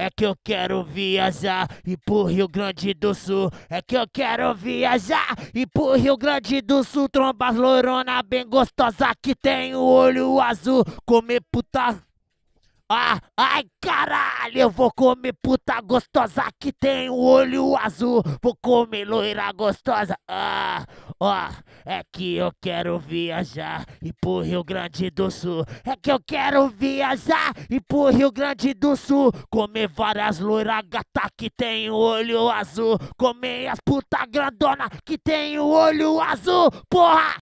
É que eu quero viajar e pro Rio Grande do Sul. É que eu quero viajar e pro Rio Grande do Sul. Tromba loirona bem gostosa que tem o olho azul. Comer puta. Ah, ai caralho, eu vou comer puta gostosa que tem o olho azul. Vou comer loira gostosa. Ah. Ó, é que eu quero viajar e pro Rio Grande do Sul. É que eu quero viajar e pro Rio Grande do Sul. Comer várias loiras gata que tem olho azul. Comer as puta grandona que tem olho azul. Porra,